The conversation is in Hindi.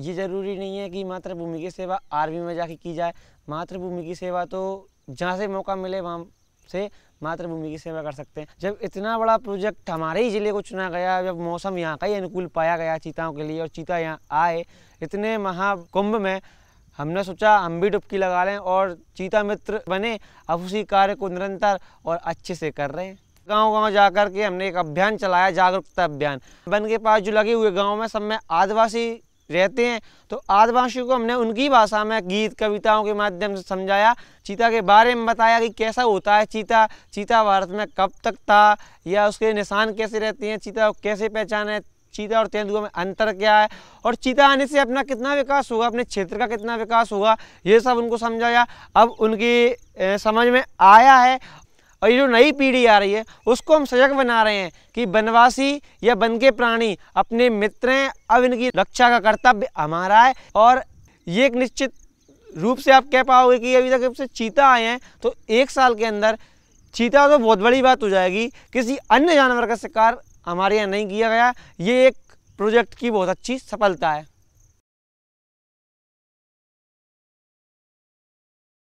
ये ज़रूरी नहीं है कि मातृभूमि की सेवा आर्मी में जाके की जाए मातृभूमि की सेवा तो जहाँ से मौका मिले वहाँ से मातृभूमि की सेवा कर सकते हैं जब इतना बड़ा प्रोजेक्ट हमारे ही ज़िले को चुना गया जब मौसम यहाँ का ही अनुकूल पाया गया चीताओं के लिए और चीता यहाँ आए इतने महाकुंभ में हमने सोचा हम भी डुबकी लगा लें और चीता मित्र बने अब उसी कार्य को निरंतर और अच्छे से कर रहे हैं गांव गांव जाकर के हमने एक अभियान चलाया जागरूकता अभियान वन के पास जो लगे हुए गांव में सब में आदिवासी रहते हैं तो आदिवासियों को हमने उनकी भाषा में गीत कविताओं के माध्यम से समझाया चीता के बारे में बताया कि कैसा होता है चीता चीता भारत में कब तक था या उसके निशान कैसे रहते हैं चीता कैसे पहचान है चीता और तेंदुओं में अंतर क्या है और चीता आने से अपना कितना विकास होगा अपने क्षेत्र का कितना विकास होगा ये सब उनको समझाया अब उनकी समझ में आया है और ये जो नई पीढ़ी आ रही है उसको हम सजग बना रहे हैं कि वनवासी या वन के प्राणी अपने मित्र हैं अब इनकी रक्षा का कर्तव्य हमारा है और ये एक निश्चित रूप से आप कह पाओगे कि अभी तक से चीता आए हैं तो एक साल के अंदर चीता तो बहुत बड़ी बात हो जाएगी किसी अन्य जानवर का शिकार हमारे यहाँ नहीं किया गया ये एक प्रोजेक्ट की बहुत अच्छी सफलता है